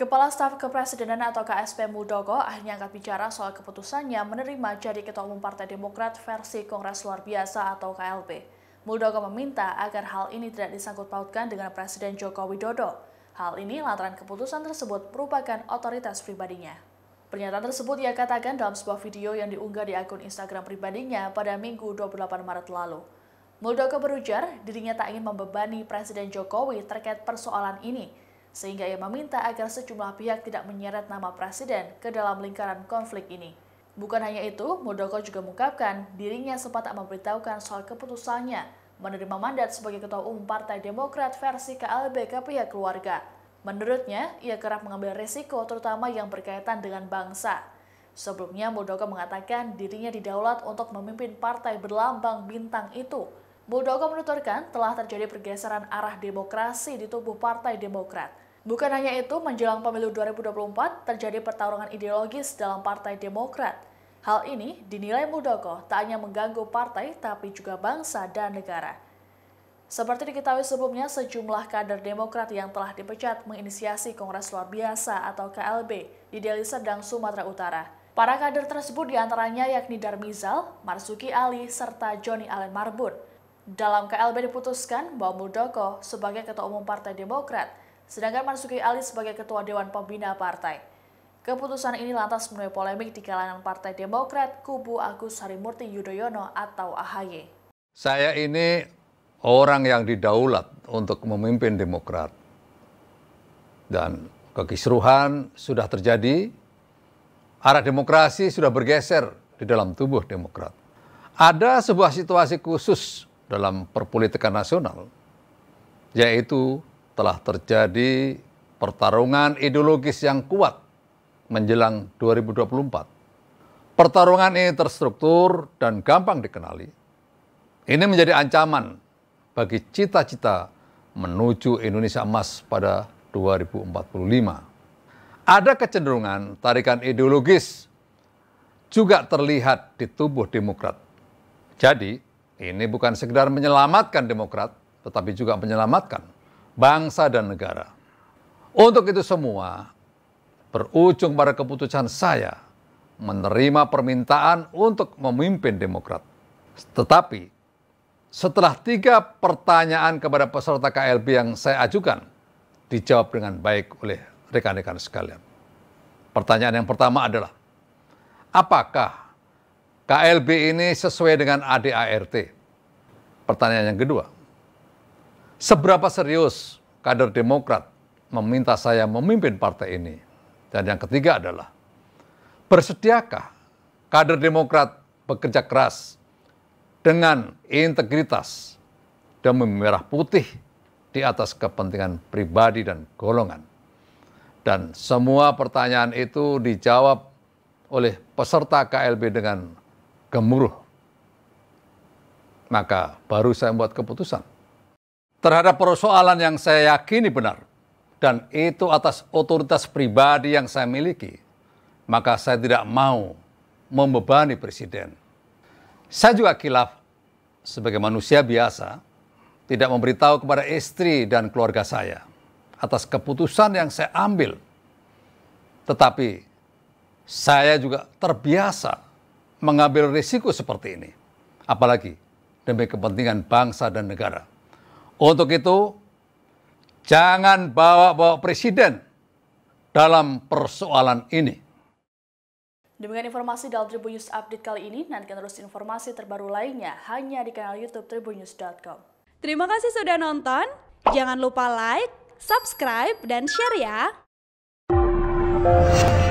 Kepala Staf Kepresidenan atau KSP Muldoko akhirnya angkat bicara soal keputusannya menerima jadi Ketua Umum Partai Demokrat versi Kongres Luar Biasa atau KLB. Muldoko meminta agar hal ini tidak disangkut pautkan dengan Presiden Joko Widodo. Hal ini lantaran keputusan tersebut merupakan otoritas pribadinya. Pernyataan tersebut ia katakan dalam sebuah video yang diunggah di akun Instagram pribadinya pada Minggu 28 Maret lalu. Muldoko berujar dirinya tak ingin membebani Presiden Jokowi terkait persoalan ini, sehingga ia meminta agar sejumlah pihak tidak menyeret nama presiden ke dalam lingkaran konflik ini. Bukan hanya itu, Muldoko juga mengungkapkan dirinya sempat tak memberitahukan soal keputusannya menerima mandat sebagai Ketua Umum Partai Demokrat versi KLB ke pihak keluarga. Menurutnya, ia kerap mengambil resiko terutama yang berkaitan dengan bangsa. Sebelumnya, Muldoko mengatakan dirinya didaulat untuk memimpin partai berlambang bintang itu. Muldoko menuturkan telah terjadi pergeseran arah demokrasi di tubuh Partai Demokrat. Bukan hanya itu, menjelang pemilu 2024 terjadi pertarungan ideologis dalam Partai Demokrat. Hal ini dinilai Muldoko tak hanya mengganggu partai, tapi juga bangsa dan negara. Seperti diketahui sebelumnya, sejumlah kader Demokrat yang telah dipecat menginisiasi Kongres Luar Biasa atau KLB di Deli Serdang, Sumatera Utara. Para kader tersebut diantaranya yakni Darmizal, Marsuki Ali, serta Joni Allen Marbun. Dalam KLB diputuskan bahwa Muldoko sebagai Ketua Umum Partai Demokrat sedangkan Marzuki Ali sebagai Ketua Dewan Pembina Partai. Keputusan ini lantas menuai polemik di kalangan Partai Demokrat, kubu Agus Harimurti Yudhoyono atau AHY. Saya ini orang yang didaulat untuk memimpin Demokrat. Dan kekisruhan sudah terjadi, arah demokrasi sudah bergeser di dalam tubuh Demokrat. Ada sebuah situasi khusus dalam perpolitikan nasional, yaitu telah terjadi pertarungan ideologis yang kuat menjelang 2024. Pertarungan ini terstruktur dan gampang dikenali. Ini menjadi ancaman bagi cita-cita menuju Indonesia emas pada 2045. Ada kecenderungan tarikan ideologis juga terlihat di tubuh Demokrat. Jadi, ini bukan sekedar menyelamatkan Demokrat, tetapi juga menyelamatkan bangsa dan negara. Untuk itu semua, berujung pada keputusan saya menerima permintaan untuk memimpin Demokrat. Tetapi, setelah tiga pertanyaan kepada peserta KLB yang saya ajukan, dijawab dengan baik oleh rekan-rekan sekalian. Pertanyaan yang pertama adalah, apakah KLB ini sesuai dengan ADART? Pertanyaan yang kedua, Seberapa serius kader Demokrat meminta saya memimpin partai ini? Dan yang ketiga adalah, bersediakah kader Demokrat bekerja keras dengan integritas demi merah putih di atas kepentingan pribadi dan golongan? Dan semua pertanyaan itu dijawab oleh peserta KLB dengan gemuruh. Maka baru saya membuat keputusan terhadap persoalan yang saya yakini benar, dan itu atas otoritas pribadi yang saya miliki, maka saya tidak mau membebani presiden. Saya juga kilaf sebagai manusia biasa, tidak memberitahu kepada istri dan keluarga saya atas keputusan yang saya ambil. Tetapi saya juga terbiasa mengambil risiko seperti ini, apalagi demi kepentingan bangsa dan negara. Untuk itu, jangan bawa-bawa presiden dalam persoalan ini. Demikian informasi dalam Tribun News Update kali ini. Nantikan terus informasi terbaru lainnya hanya di kanal YouTube tribunnews.com. Terima kasih sudah nonton. Jangan lupa like, subscribe, dan share ya.